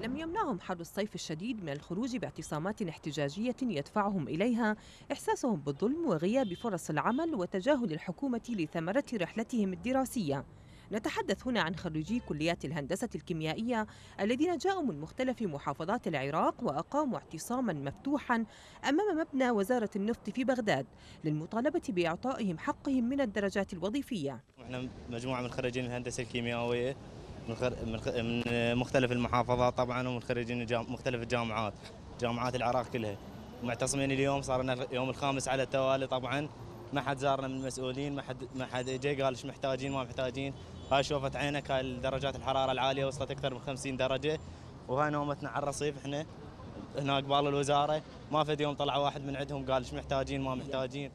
لم يمنعهم حر الصيف الشديد من الخروج باعتصامات احتجاجية يدفعهم إليها إحساسهم بالظلم وغياب فرص العمل وتجاهل الحكومة لثمرة رحلتهم الدراسية نتحدث هنا عن خريجي كليات الهندسة الكيميائية الذين جاءوا من مختلف محافظات العراق وأقاموا اعتصاما مفتوحا أمام مبنى وزارة النفط في بغداد للمطالبة بإعطائهم حقهم من الدرجات الوظيفية. نحن مجموعة من خريجين الهندسة الكيميائية من من مختلف المحافظات طبعا ومن خريجين مختلف الجامعات جامعات العراق كلها معتصمين اليوم صار لنا يوم الخامس على التوالي طبعا ما حد زارنا من المسؤولين ما حد ما حد اجى قال ايش محتاجين ما محتاجين هاي شوفت عينك هاي درجات الحراره العاليه وصلت اكثر من 50 درجه وهاي نومتنا على الرصيف احنا هنا قبال الوزاره ما في يوم طلع واحد من عندهم قال ايش محتاجين ما محتاجين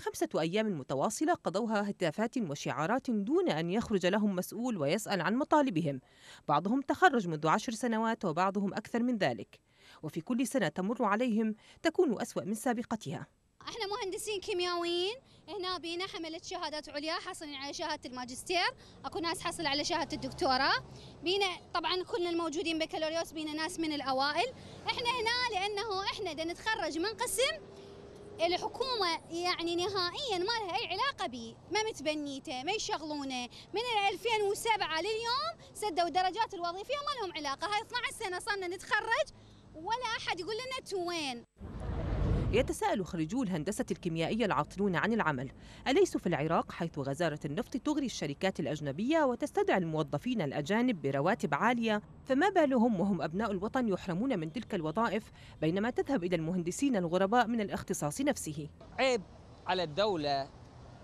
خمسة أيام متواصلة قضوها هتافات وشعارات دون أن يخرج لهم مسؤول ويسأل عن مطالبهم بعضهم تخرج منذ عشر سنوات وبعضهم أكثر من ذلك وفي كل سنة تمر عليهم تكون أسوأ من سابقتها احنا مهندسين كيميائيين هنا بينا حملة شهادات عليا حاصلين على شهادة الماجستير اكو ناس حصل على شهادة الدكتوراه بينا طبعا كلنا الموجودين بكالوريوس بينا ناس من الاوائل احنا هنا لانه احنا دا نتخرج من قسم الحكومة يعني نهائيا ما لها أي علاقة بي ما متبنيته ما يشغلونه من 2007 لليوم سدوا الدرجات الوظيفية ما لهم علاقة هاي 12 سنة صرنا نتخرج ولا أحد يقول لنا أنتوا وين يتساءل خريجو الهندسة الكيميائية العاطلون عن العمل أليس في العراق حيث غزارة النفط تغري الشركات الأجنبية وتستدعي الموظفين الأجانب برواتب عالية فما بالهم وهم أبناء الوطن يحرمون من تلك الوظائف بينما تذهب إلى المهندسين الغرباء من الاختصاص نفسه عيب على الدولة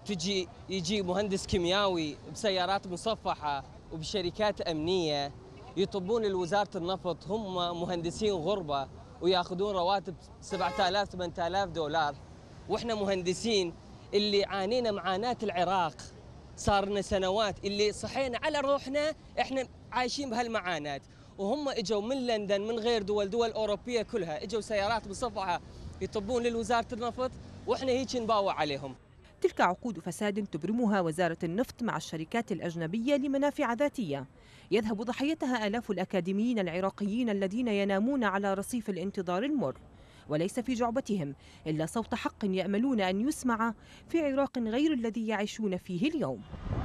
تجي يجي مهندس كيميائي بسيارات مصفحة وبشركات أمنية يطبون لوزارة النفط هم مهندسين غربة وياخذون رواتب 7000 8000 دولار واحنا مهندسين اللي عانينا معاناه العراق صار لنا سنوات اللي صحينا على روحنا احنا عايشين بهالمعاناه وهم اجوا من لندن من غير دول دول اوروبيه كلها اجوا سيارات بصفعه يطبون لوزاره النفط واحنا هيك نباوع عليهم تلك عقود فساد تبرمها وزارة النفط مع الشركات الأجنبية لمنافع ذاتية يذهب ضحيتها آلاف الأكاديميين العراقيين الذين ينامون على رصيف الانتظار المر وليس في جعبتهم إلا صوت حق يأملون أن يسمع في عراق غير الذي يعيشون فيه اليوم